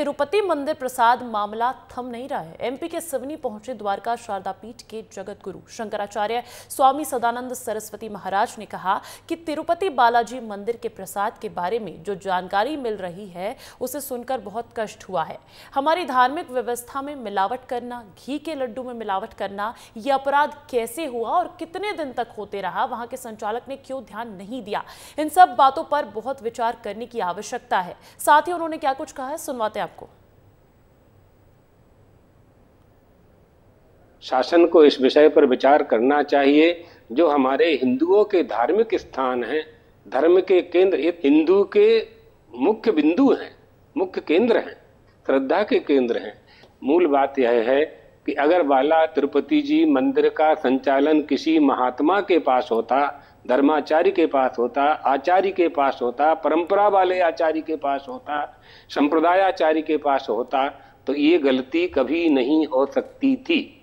तिरुपति मंदिर प्रसाद मामला थम नहीं रहा है एमपी के सिवनी पहुंचे द्वारका शारदा पीठ के जगत गुरु शंकराचार्य स्वामी सदानंद सरस्वती महाराज ने कहा कि तिरुपति बालाजी मंदिर के प्रसाद के बारे में जो जानकारी मिल रही है उसे सुनकर बहुत कष्ट हुआ है हमारी धार्मिक व्यवस्था में मिलावट करना घी के लड्डू में मिलावट करना ये अपराध कैसे हुआ और कितने दिन तक होते रहा वहां के संचालक ने क्यों ध्यान नहीं दिया इन सब बातों पर बहुत विचार करने की आवश्यकता है साथ ही उन्होंने क्या कुछ कहा है सुनवाते आपको शासन को इस विषय पर विचार करना चाहिए जो हमारे हिंदुओं के धार्मिक स्थान हैं धर्म के केंद्र हिंदू के मुख्य बिंदु हैं मुख्य केंद्र हैं श्रद्धा के केंद्र हैं मूल बात यह है कि अगर बाला तिरुपति जी मंदिर का संचालन किसी महात्मा के पास होता धर्माचार्य के पास होता आचार्य के पास होता परंपरा वाले आचार्य के पास होता संप्रदायाचार्य के पास होता तो ये गलती कभी नहीं हो सकती थी